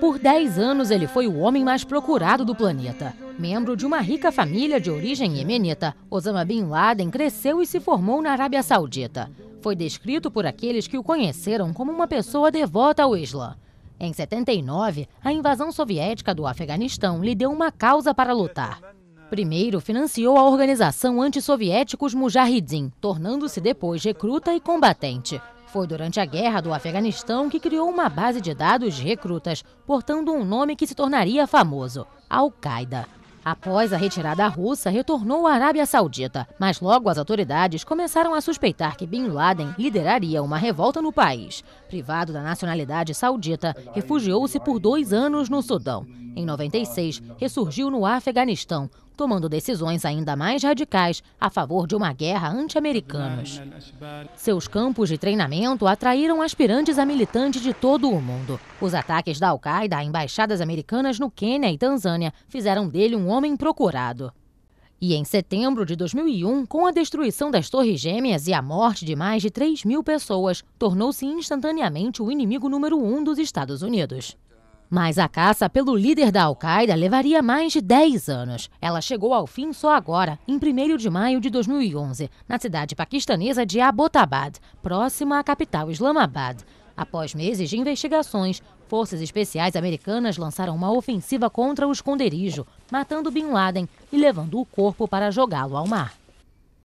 Por 10 anos, ele foi o homem mais procurado do planeta. Membro de uma rica família de origem yemenita, Osama Bin Laden cresceu e se formou na Arábia Saudita. Foi descrito por aqueles que o conheceram como uma pessoa devota ao Islã. Em 79, a invasão soviética do Afeganistão lhe deu uma causa para lutar. Primeiro, financiou a organização antissoviéticos Mujahideen, tornando-se depois recruta e combatente. Foi durante a guerra do Afeganistão que criou uma base de dados de recrutas, portando um nome que se tornaria famoso: Al-Qaeda. Após a retirada russa, retornou à Arábia Saudita, mas logo as autoridades começaram a suspeitar que Bin Laden lideraria uma revolta no país. Privado da nacionalidade saudita, refugiou-se por dois anos no Sudão. Em 96, ressurgiu no Afeganistão, tomando decisões ainda mais radicais a favor de uma guerra anti-americanos. Seus campos de treinamento atraíram aspirantes a militantes de todo o mundo. Os ataques da Al-Qaeda a embaixadas americanas no Quênia e Tanzânia fizeram dele um homem procurado. E em setembro de 2001, com a destruição das Torres Gêmeas e a morte de mais de 3 mil pessoas, tornou-se instantaneamente o inimigo número um dos Estados Unidos. Mas a caça pelo líder da Al-Qaeda levaria mais de 10 anos. Ela chegou ao fim só agora, em 1 de maio de 2011, na cidade paquistanesa de Abbottabad, próxima à capital Islamabad. Após meses de investigações, forças especiais americanas lançaram uma ofensiva contra o esconderijo, matando Bin Laden e levando o corpo para jogá-lo ao mar.